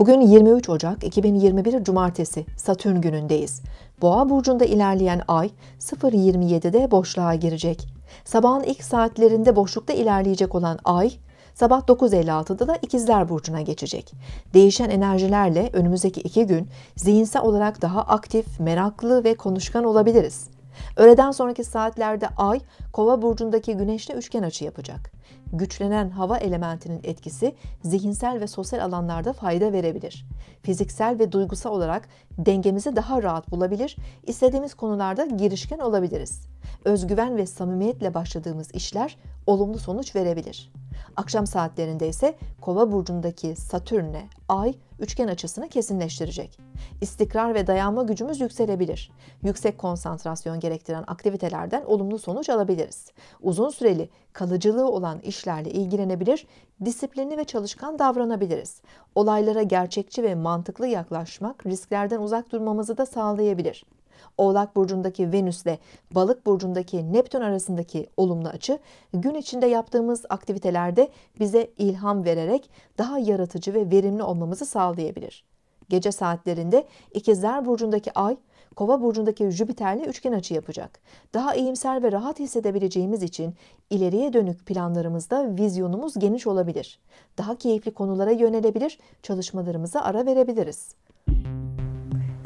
Bugün 23 Ocak 2021 Cumartesi Satürn günündeyiz. Boğa burcunda ilerleyen ay 0.27'de boşluğa girecek. Sabahın ilk saatlerinde boşlukta ilerleyecek olan ay Sabah 9.56'da da İkizler Burcu'na geçecek. Değişen enerjilerle önümüzdeki iki gün zihinsel olarak daha aktif, meraklı ve konuşkan olabiliriz. Öğleden sonraki saatlerde Ay, Kova burcundaki Güneş'le üçgen açı yapacak. Güçlenen hava elementinin etkisi zihinsel ve sosyal alanlarda fayda verebilir. Fiziksel ve duygusal olarak dengemizi daha rahat bulabilir, istediğimiz konularda girişken olabiliriz. Özgüven ve samimiyetle başladığımız işler olumlu sonuç verebilir. Akşam saatlerinde ise Kova burcundaki Satürn'le Ay üçgen açısını kesinleştirecek. İstikrar ve dayanma gücümüz yükselebilir. Yüksek konsantrasyon gerektiren aktivitelerden olumlu sonuç alabiliriz. Uzun süreli, kalıcılığı olan işlerle ilgilenebilir, disiplinli ve çalışkan davranabiliriz. Olaylara gerçekçi ve mantıklı yaklaşmak risklerden uzak durmamızı da sağlayabilir. Oğlak burcundaki Venüs ile Balık burcundaki Neptün arasındaki olumlu açı gün içinde yaptığımız aktivitelerde bize ilham vererek daha yaratıcı ve verimli olmamızı sağlayabilir. Gece saatlerinde İkizler burcundaki Ay Kova burcundaki Jüpiter'le üçgen açı yapacak. Daha iyimser ve rahat hissedebileceğimiz için ileriye dönük planlarımızda vizyonumuz geniş olabilir. Daha keyifli konulara yönelebilir, çalışmalarımıza ara verebiliriz.